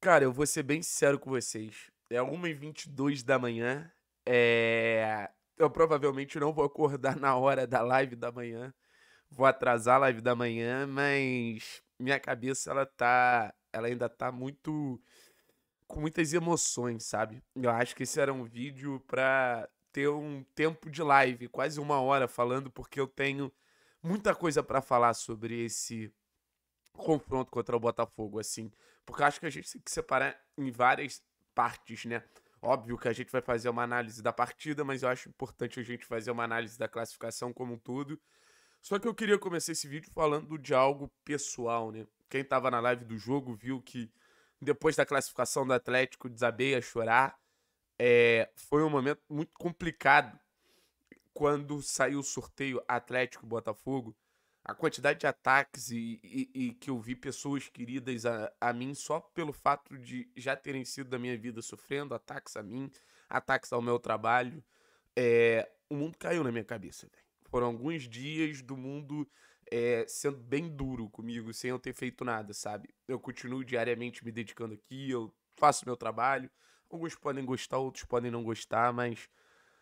Cara, eu vou ser bem sincero com vocês. É 1h22 da manhã. É... Eu provavelmente não vou acordar na hora da live da manhã. Vou atrasar a live da manhã, mas minha cabeça ela tá, ela ainda tá muito com muitas emoções, sabe? Eu acho que esse era um vídeo para ter um tempo de live, quase uma hora falando, porque eu tenho muita coisa para falar sobre esse confronto contra o Botafogo, assim. Porque acho que a gente tem que separar em várias partes, né? Óbvio que a gente vai fazer uma análise da partida, mas eu acho importante a gente fazer uma análise da classificação como um todo. Só que eu queria começar esse vídeo falando de algo pessoal, né? Quem tava na live do jogo viu que depois da classificação do Atlético desabei a chorar. É, foi um momento muito complicado quando saiu o sorteio Atlético Botafogo a quantidade de ataques e, e, e que eu vi pessoas queridas a, a, mim só pelo fato de já terem sido da minha vida sofrendo ataques a mim, ataques ao meu trabalho, é, o mundo caiu na minha cabeça. Foram alguns dias do mundo é, sendo bem duro comigo, sem eu ter feito nada, sabe? Eu continuo diariamente me dedicando aqui, eu faço meu trabalho. Alguns podem gostar, outros podem não gostar, mas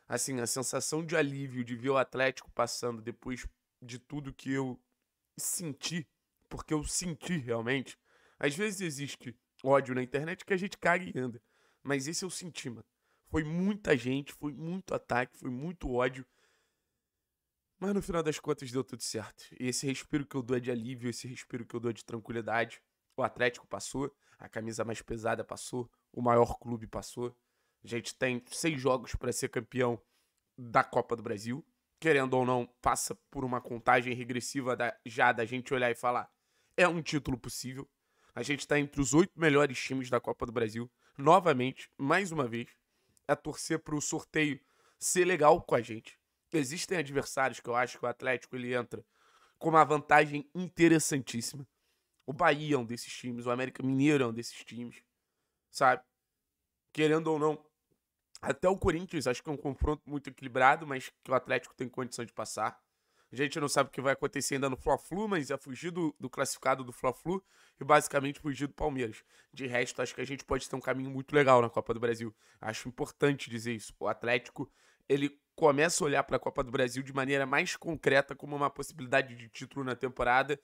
assim, a sensação de alívio de ver o Atlético passando depois de tudo que eu senti, porque eu senti realmente. Às vezes existe ódio na internet que a gente caga e anda, mas esse eu senti, mano. Foi muita gente, foi muito ataque, foi muito ódio. Mas no final das contas deu tudo certo. E esse respiro que eu dou é de alívio, esse respiro que eu dou é de tranquilidade. O Atlético passou, a camisa mais pesada passou, o maior clube passou. A gente tem seis jogos para ser campeão da Copa do Brasil querendo ou não, passa por uma contagem regressiva da, já da gente olhar e falar: é um título possível. A gente está entre os oito melhores times da Copa do Brasil. Novamente, mais uma vez, é torcer para o sorteio ser legal com a gente. Existem adversários que eu acho que o Atlético ele entra com uma vantagem interessantíssima. O Bahia é um desses times, o América Mineiro é um desses times, sabe? Querendo ou não, até o Corinthians, acho que é um confronto muito equilibrado, mas que o Atlético tem condição de passar. A gente não sabe o que vai acontecer ainda no Fla-Flu, mas é fugir do, do classificado do Fla-Flu e basicamente fugir do Palmeiras. De resto, acho que a gente pode ter um caminho muito legal na Copa do Brasil. Acho importante dizer isso. O Atlético, ele começa a olhar para a Copa do Brasil de maneira mais concreta como uma possibilidade de título na temporada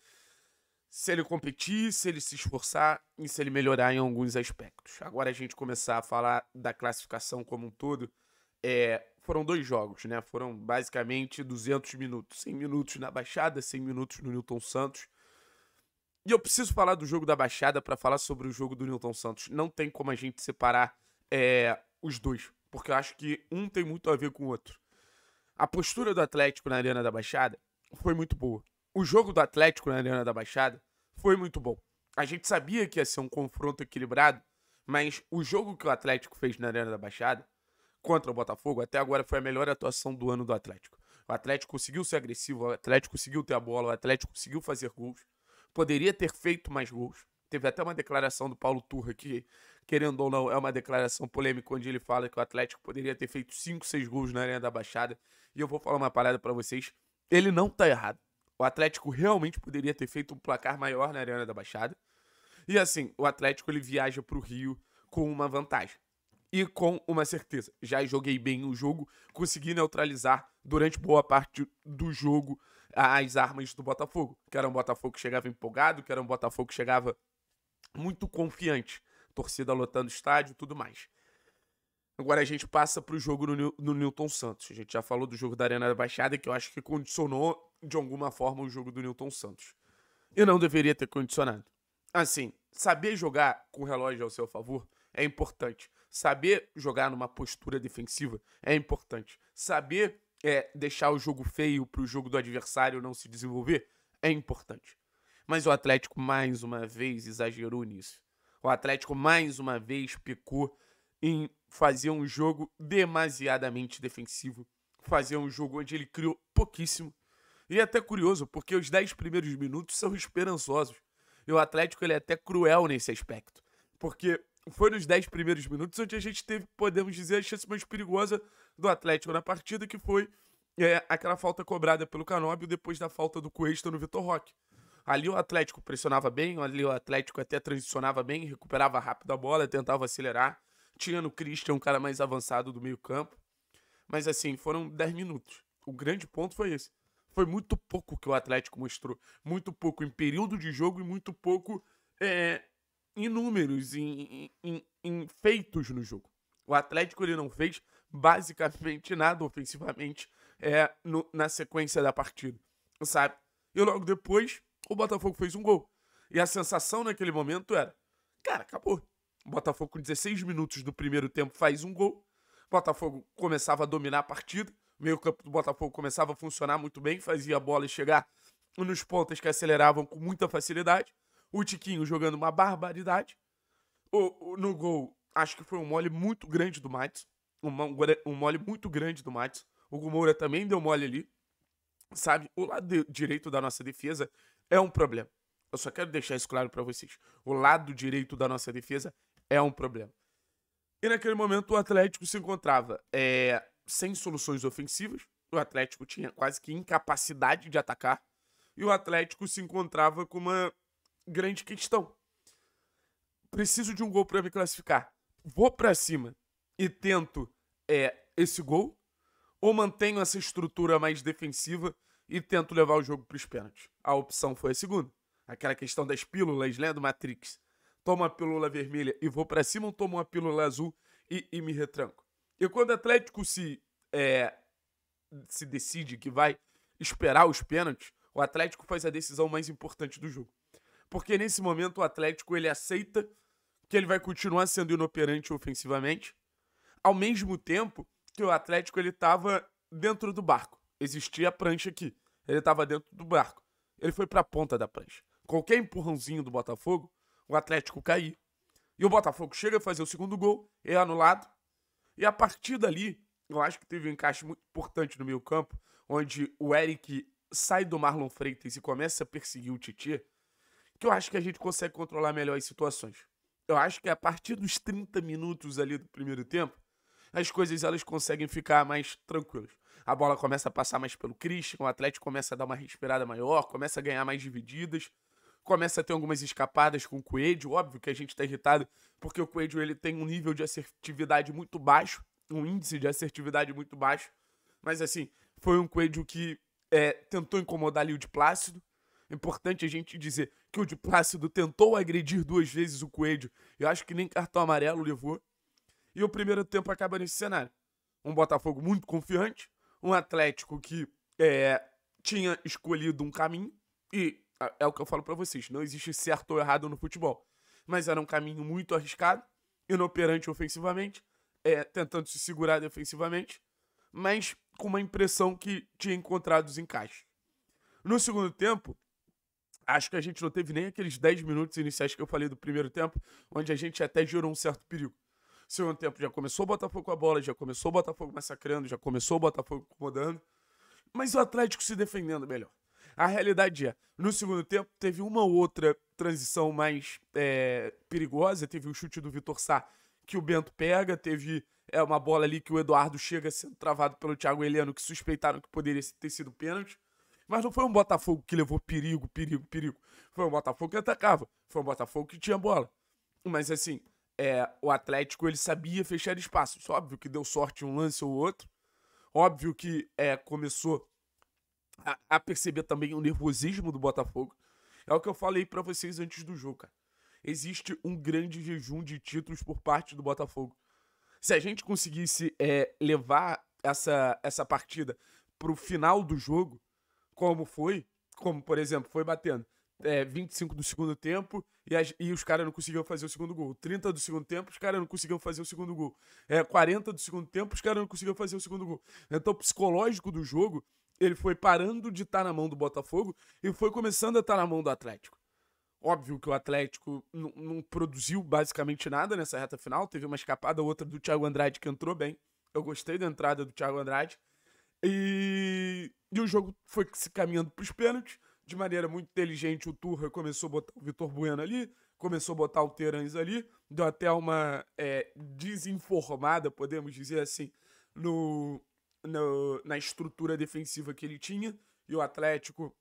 se ele competir, se ele se esforçar e se ele melhorar em alguns aspectos. Agora a gente começar a falar da classificação como um todo. É, foram dois jogos, né? Foram basicamente 200 minutos. 100 minutos na Baixada, 100 minutos no Newton Santos. E eu preciso falar do jogo da Baixada para falar sobre o jogo do Newton Santos. Não tem como a gente separar é, os dois, porque eu acho que um tem muito a ver com o outro. A postura do Atlético na Arena da Baixada foi muito boa o jogo do Atlético na Arena da Baixada foi muito bom. A gente sabia que ia ser um confronto equilibrado, mas o jogo que o Atlético fez na Arena da Baixada contra o Botafogo até agora foi a melhor atuação do ano do Atlético. O Atlético conseguiu ser agressivo, o Atlético conseguiu ter a bola, o Atlético conseguiu fazer gols. Poderia ter feito mais gols. Teve até uma declaração do Paulo Turra que, querendo ou não, é uma declaração polêmica onde ele fala que o Atlético poderia ter feito 5, 6 gols na Arena da Baixada. E eu vou falar uma parada para vocês. Ele não tá errado. O Atlético realmente poderia ter feito um placar maior na Arena da Baixada. E assim, o Atlético ele viaja para o Rio com uma vantagem. E com uma certeza. Já joguei bem o jogo, consegui neutralizar durante boa parte do jogo as armas do Botafogo. Que era um Botafogo que chegava empolgado, que era um Botafogo que chegava muito confiante. Torcida lotando estádio tudo mais. Agora a gente passa para o jogo no, no Newton Santos. A gente já falou do jogo da Arena da Baixada, que eu acho que condicionou de alguma forma o jogo do Newton Santos. E não deveria ter condicionado. Assim, saber jogar com o relógio ao seu favor é importante. Saber jogar numa postura defensiva é importante. Saber é, deixar o jogo feio para o jogo do adversário não se desenvolver é importante. Mas o Atlético mais uma vez exagerou nisso. O Atlético mais uma vez pecou em fazer um jogo demasiadamente defensivo, fazer um jogo onde ele criou pouquíssimo e é até curioso, porque os 10 primeiros minutos são esperançosos. E o Atlético ele é até cruel nesse aspecto. Porque foi nos 10 primeiros minutos onde a gente teve, podemos dizer, a chance mais perigosa do Atlético na partida, que foi é, aquela falta cobrada pelo Canóbio depois da falta do Cuesta no Vitor Roque. Ali o Atlético pressionava bem, ali o Atlético até transicionava bem, recuperava rápido a bola, tentava acelerar. Tinha no Christian um cara mais avançado do meio campo. Mas assim, foram 10 minutos. O grande ponto foi esse. Foi muito pouco que o Atlético mostrou. Muito pouco em período de jogo e muito pouco é, em números, em, em, em feitos no jogo. O Atlético ele não fez basicamente nada ofensivamente é, no, na sequência da partida, sabe? E logo depois, o Botafogo fez um gol. E a sensação naquele momento era: cara, acabou. O Botafogo, com 16 minutos do primeiro tempo, faz um gol. O Botafogo começava a dominar a partida meio campo do Botafogo começava a funcionar muito bem, fazia a bola chegar nos pontas que aceleravam com muita facilidade. O Tiquinho jogando uma barbaridade. O, o, no gol, acho que foi um mole muito grande do Matos. Um, um, mole muito grande do Matos. O Gumoura também deu mole ali. Sabe, o lado de, direito da nossa defesa é um problema. Eu só quero deixar isso claro para vocês. O lado direito da nossa defesa é um problema. E naquele momento o Atlético se encontrava é, sem soluções ofensivas. O Atlético tinha quase que incapacidade de atacar. E o Atlético se encontrava com uma grande questão. Preciso de um gol para me classificar. Vou para cima e tento é, esse gol ou mantenho essa estrutura mais defensiva e tento levar o jogo para os pênaltis? A opção foi a segunda. Aquela questão das pílulas, lembra né, do Matrix? Toma a pílula vermelha e vou para cima ou tomo uma pílula azul e, e me retranco? E quando o Atlético se, é, se decide que vai esperar os pênaltis, o Atlético faz a decisão mais importante do jogo. Porque nesse momento o Atlético ele aceita que ele vai continuar sendo inoperante ofensivamente, ao mesmo tempo que o Atlético ele estava dentro do barco. Existia a prancha aqui, ele estava dentro do barco. Ele foi para a ponta da prancha. Qualquer empurrãozinho do Botafogo, o Atlético cair. E o Botafogo chega a fazer o segundo gol, é anulado, e a partir dali, eu acho que teve um encaixe muito importante no meio campo, onde o Eric sai do Marlon Freitas e começa a perseguir o Titi, que eu acho que a gente consegue controlar melhor as situações. Eu acho que a partir dos 30 minutos ali do primeiro tempo, as coisas elas conseguem ficar mais tranquilas. A bola começa a passar mais pelo Christian, o Atlético começa a dar uma respirada maior, começa a ganhar mais divididas começa a ter algumas escapadas com o Coelho. Óbvio que a gente está irritado, porque o Coelho ele tem um nível de assertividade muito baixo, um índice de assertividade muito baixo. Mas assim, foi um Coelho que é, tentou incomodar ali o de Plácido. É importante a gente dizer que o de Plácido tentou agredir duas vezes o Coelho. Eu acho que nem cartão amarelo levou. E o primeiro tempo acaba nesse cenário. Um Botafogo muito confiante, um Atlético que é, tinha escolhido um caminho e é, é o que eu falo para vocês, não existe certo ou errado no futebol. Mas era um caminho muito arriscado, inoperante ofensivamente, é, tentando se segurar defensivamente, mas com uma impressão que tinha encontrado os encaixes. No segundo tempo, acho que a gente não teve nem aqueles 10 minutos iniciais que eu falei do primeiro tempo, onde a gente até gerou um certo perigo. Segundo tempo já começou o Botafogo com a bola, já começou o Botafogo massacrando, já começou o Botafogo incomodando, mas o Atlético se defendendo melhor. A realidade é, no segundo tempo, teve uma outra transição mais é, perigosa, teve o chute do Vitor Sá, que o Bento pega, teve é, uma bola ali que o Eduardo chega sendo travado pelo Thiago Heleno, que suspeitaram que poderia ter sido pênalti. Mas não foi um Botafogo que levou perigo, perigo, perigo. Foi um Botafogo que atacava. Foi um Botafogo que tinha bola. Mas assim, é, o Atlético ele sabia fechar espaços. Óbvio que deu sorte um lance ou outro. Óbvio que é, começou a, perceber também o nervosismo do Botafogo. É o que eu falei para vocês antes do jogo, cara. Existe um grande jejum de títulos por parte do Botafogo. Se a gente conseguisse é, levar essa, essa partida pro final do jogo, como foi, como por exemplo, foi batendo é, 25 do segundo tempo e, as, e os caras não conseguiam fazer o segundo gol. 30 do segundo tempo, os caras não conseguiam fazer o segundo gol. É, 40 do segundo tempo, os caras não conseguiam fazer o segundo gol. Então, o psicológico do jogo ele foi parando de estar tá na mão do Botafogo e foi começando a estar tá na mão do Atlético. Óbvio que o Atlético não produziu basicamente nada nessa reta final, teve uma escapada outra do Thiago Andrade que entrou bem. Eu gostei da entrada do Thiago Andrade. E, e o jogo foi se caminhando para os pênaltis. De maneira muito inteligente, o Turra começou a botar o Vitor Bueno ali, começou a botar o Terãs ali, deu até uma é, desinformada, podemos dizer assim, no, no, na estrutura defensiva que ele tinha. E o Atlético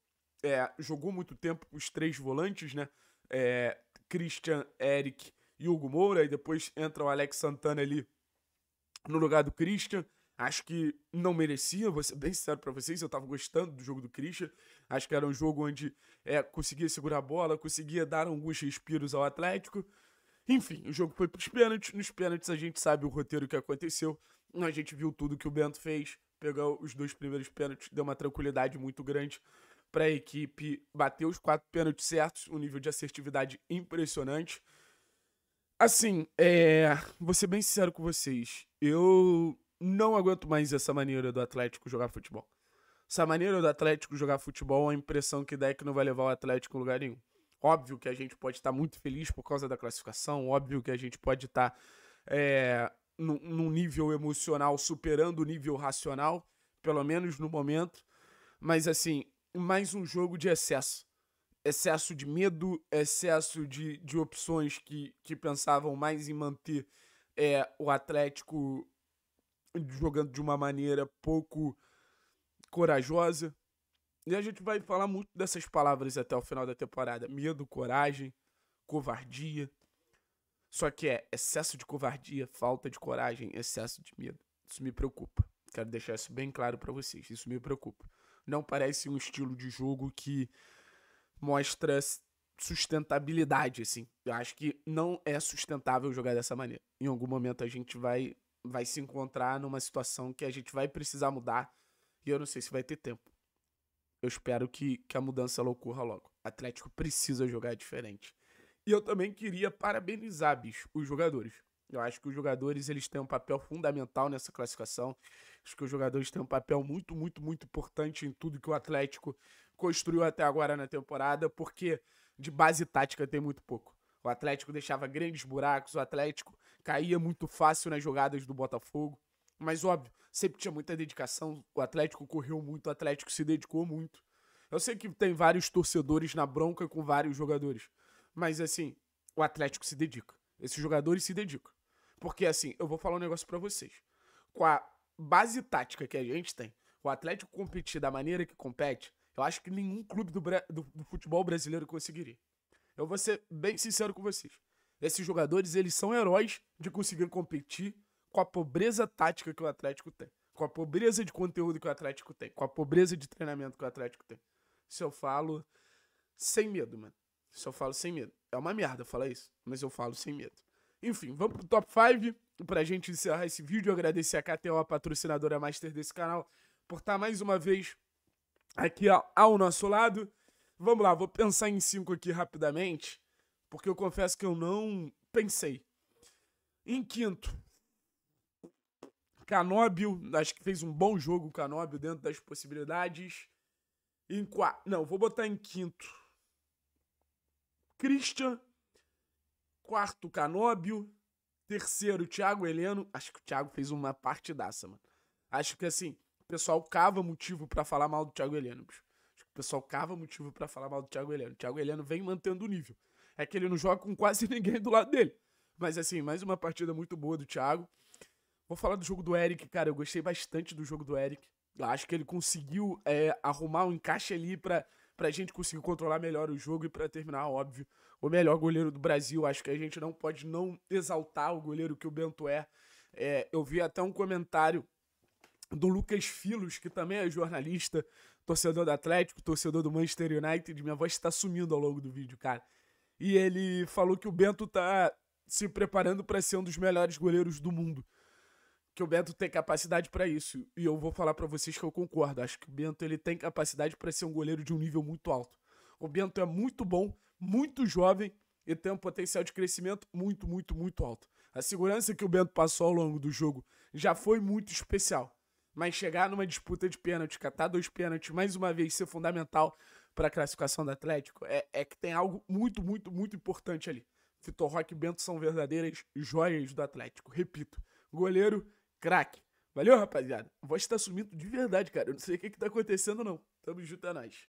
é, jogou muito tempo com os três volantes, né? É, Christian, Eric e Hugo Moura. E depois entra o Alex Santana ali no lugar do Christian. Acho que não merecia, vou ser bem sincero para vocês, eu estava gostando do jogo do Christian. Acho que era um jogo onde é, conseguia segurar a bola, conseguia dar alguns respiros ao Atlético. Enfim, o jogo foi para os pênaltis. Nos pênaltis a gente sabe o roteiro que aconteceu. A gente viu tudo que o Bento fez, pegou os dois primeiros pênaltis, deu uma tranquilidade muito grande para a equipe, bateu os quatro pênaltis certos, um nível de assertividade impressionante. Assim, é, vou ser bem sincero com vocês, eu não aguento mais essa maneira do Atlético jogar futebol. Essa maneira do Atlético jogar futebol, a impressão que dá é que não vai levar o Atlético em lugar nenhum. Óbvio que a gente pode estar tá muito feliz por causa da classificação, óbvio que a gente pode estar tá, é, num, nível emocional superando o nível racional, pelo menos no momento. Mas assim, mais um jogo de excesso. Excesso de medo, excesso de, de opções que, que pensavam mais em manter é, o Atlético jogando de uma maneira pouco corajosa. E a gente vai falar muito dessas palavras até o final da temporada: medo, coragem, covardia. Só que é excesso de covardia, falta de coragem, excesso de medo. Isso me preocupa. Quero deixar isso bem claro para vocês. Isso me preocupa. Não parece um estilo de jogo que mostra sustentabilidade, assim. Eu acho que não é sustentável jogar dessa maneira. Em algum momento a gente vai, vai se encontrar numa situação que a gente vai precisar mudar e eu não sei se vai ter tempo. Eu espero que, que a mudança ocorra logo. O Atlético precisa jogar diferente. E eu também queria parabenizar, bicho, os jogadores. Eu acho que os jogadores eles têm um papel fundamental nessa classificação. Acho que os jogadores têm um papel muito, muito, muito importante em tudo que o Atlético construiu até agora na temporada, porque de base tática tem muito pouco. O Atlético deixava grandes buracos, o Atlético caía muito fácil nas jogadas do Botafogo. Mas óbvio, sempre tinha muita dedicação, o Atlético correu muito, o Atlético se dedicou muito. Eu sei que tem vários torcedores na bronca com vários jogadores. Mas assim, o Atlético se dedica. Esses jogadores se dedicam. Porque assim, eu vou falar um negócio para vocês. Com a base tática que a gente tem, o Atlético competir da maneira que compete, eu acho que nenhum clube do, do, do futebol brasileiro conseguiria. Eu vou ser bem sincero com vocês. Esses jogadores, eles são heróis de conseguir competir com a pobreza tática que o Atlético tem, com a pobreza de conteúdo que o Atlético tem, com a pobreza de treinamento que o Atlético tem. Isso eu falo sem medo, mano. Isso eu falo sem medo. É uma merda falar isso, mas eu falo sem medo. Enfim, vamos pro top 5. Pra gente encerrar esse vídeo, agradecer a KTO, a patrocinadora master desse canal, por estar tá mais uma vez aqui ó, ao nosso lado. Vamos lá, vou pensar em cinco aqui rapidamente, porque eu confesso que eu não pensei. Em quinto, Canóbio. Acho que fez um bom jogo o Canóbio dentro das possibilidades. Em quarto. Não, vou botar em quinto. Christian. Quarto, Canóbio. Terceiro, Thiago Heleno. Acho que o Thiago fez uma partidaça, mano. Acho que assim, o pessoal cava motivo para falar mal do Thiago Heleno, bicho. Acho que o pessoal cava motivo para falar mal do Thiago Heleno. O Thiago Heleno vem mantendo o nível. É que ele não joga com quase ninguém do lado dele. Mas assim, mais uma partida muito boa do Thiago. Vou falar do jogo do Eric, cara. Eu gostei bastante do jogo do Eric. Eu acho que ele conseguiu é, arrumar um encaixe ali para a gente conseguir controlar melhor o jogo e para terminar, óbvio, o melhor goleiro do Brasil. Acho que a gente não pode não exaltar o goleiro que o Bento é. é eu vi até um comentário do Lucas Filos, que também é jornalista, torcedor do Atlético, torcedor do Manchester United. Minha voz está sumindo ao longo do vídeo, cara. E ele falou que o Bento tá se preparando para ser um dos melhores goleiros do mundo que o Bento tem capacidade para isso. E eu vou falar para vocês que eu concordo. Acho que o Bento ele tem capacidade para ser um goleiro de um nível muito alto. O Bento é muito bom, muito jovem e tem um potencial de crescimento muito, muito, muito alto. A segurança que o Bento passou ao longo do jogo já foi muito especial. Mas chegar numa disputa de pênalti, catar dois pênaltis, mais uma vez, ser fundamental para a classificação do Atlético, é, é que tem algo muito, muito, muito importante ali. Vitor Roque e Bento são verdadeiras joias do Atlético. Repito, goleiro Crack, Valeu, rapaziada. A voz tá sumindo de verdade, cara. Eu não sei o que que tá acontecendo, não. Tamo junto, é nóis.